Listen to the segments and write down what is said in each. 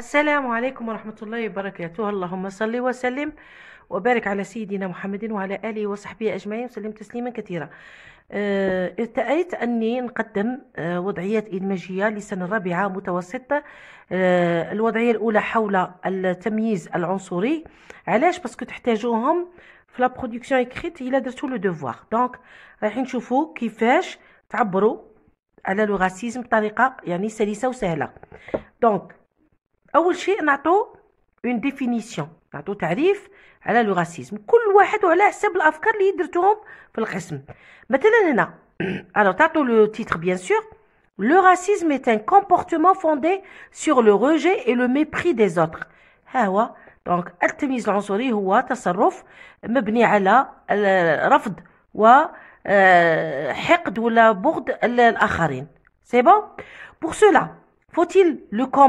السلام عليكم ورحمة الله وبركاته اللهم صل وسلم وبارك على سيدنا محمد وعلى آله وصحبه أجمعين وسلم تسليما كثيرا اه ارتأيت أني نقدم اه وضعيات إدماجية لسنة الرابعة متوسطة اه الوضعية الأولى حول التمييز العنصري علاش باسكو تحتاجوهم في لا برودكسيون اكريت إلا درتو لو دوفوار دونك رايحين نشوفوا كيفاش تعبروا على لو راسيزم بطريقه يعني سلسه وسهله دونك Alors, t'as on une définition, un définition, un définition, un définition, un définition, le définition, un définition, un définition, un définition, un le un Le un définition, un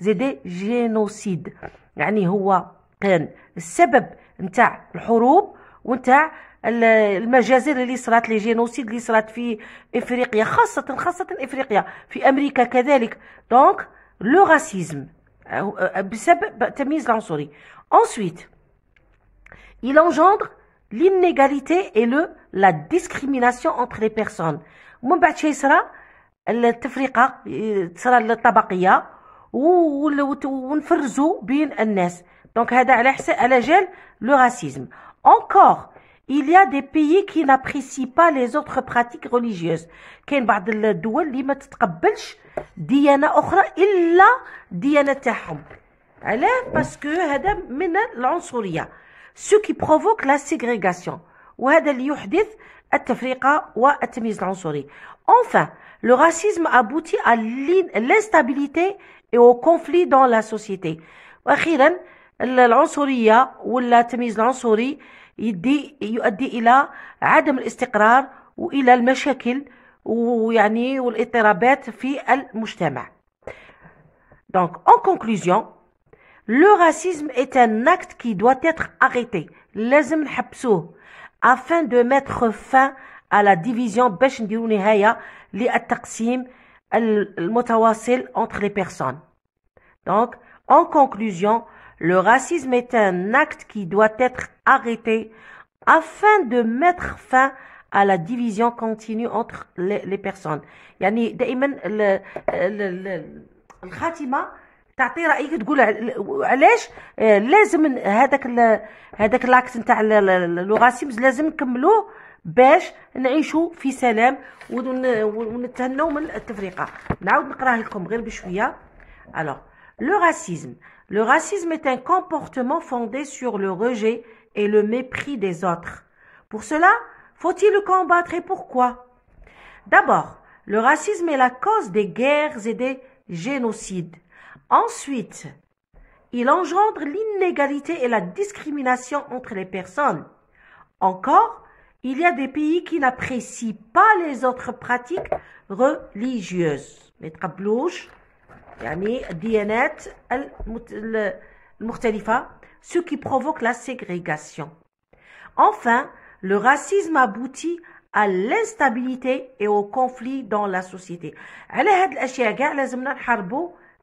زيدي جينوسيد يعني هو كان السبب نتاع الحروب ونتاع المجازر اللي صرات لي جينوسيد اللي صرات في افريقيا خاصه خاصه افريقيا في امريكا كذلك دونك لو راسيزم بسبب التمييز العنصري انسويت il engendre l'inégalité et le la discrimination entre les personnes ومن بعد le tafrika, التفرقه le الطبقيه ونفرزوا بين الناس دونك هذا على حساب على جال لو راسيزم encore il y a des pays qui n'apprécient pas les autres pratiques religieuses كاين بعض الدول اللي ما تتقبلش ديانه اخرى الا الديانه تاعهم علاه باسكو هذا من العنصريه سو كي بروفوك لا سيغريغاسيون وهذا اللي يحدث التفرقه والتمييز العنصري enfin le racisme aboutit à l'instabilité au conflit dans la société واخيرا العنصريه ولا التمييز العنصري يدي يؤدي الى عدم الاستقرار والى المشاكل ويعني والاضطرابات في المجتمع Donc, en conclusion, le racisme est un acte qui doit être arrêté. لازم نحبسوه afin de mettre fin à la division باش نديرو نهايه للتقسيم entre les personnes. Donc, en conclusion, le racisme est un acte qui doit être arrêté afin de mettre fin à la division continue entre les, personnes alors Le racisme. Le racisme est un comportement fondé sur le rejet et le mépris des autres. Pour cela, faut-il le combattre et pourquoi D'abord, le racisme est la cause des guerres et des génocides. Ensuite, il engendre l'inégalité et la discrimination entre les personnes. Encore, il y a des pays qui n'apprécient pas les autres pratiques religieuses. ce qui provoque la ségrégation. Enfin, le racisme aboutit à l'instabilité et au conflit dans la société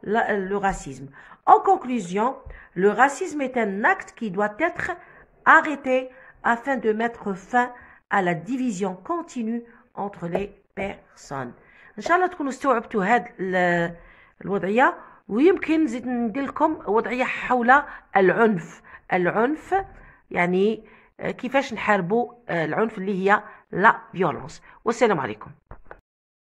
le racisme. En conclusion, le racisme est un acte qui doit être arrêté afin de mettre fin à la division continue entre les personnes. Inch'Allah, tu nous t'aurais pu aider le, l'ouadaïa, ou yimkin, حول العنف. العنف يعني كيفاش نحاربوا العنف اللي هي لا فيولونس والسلام عليكم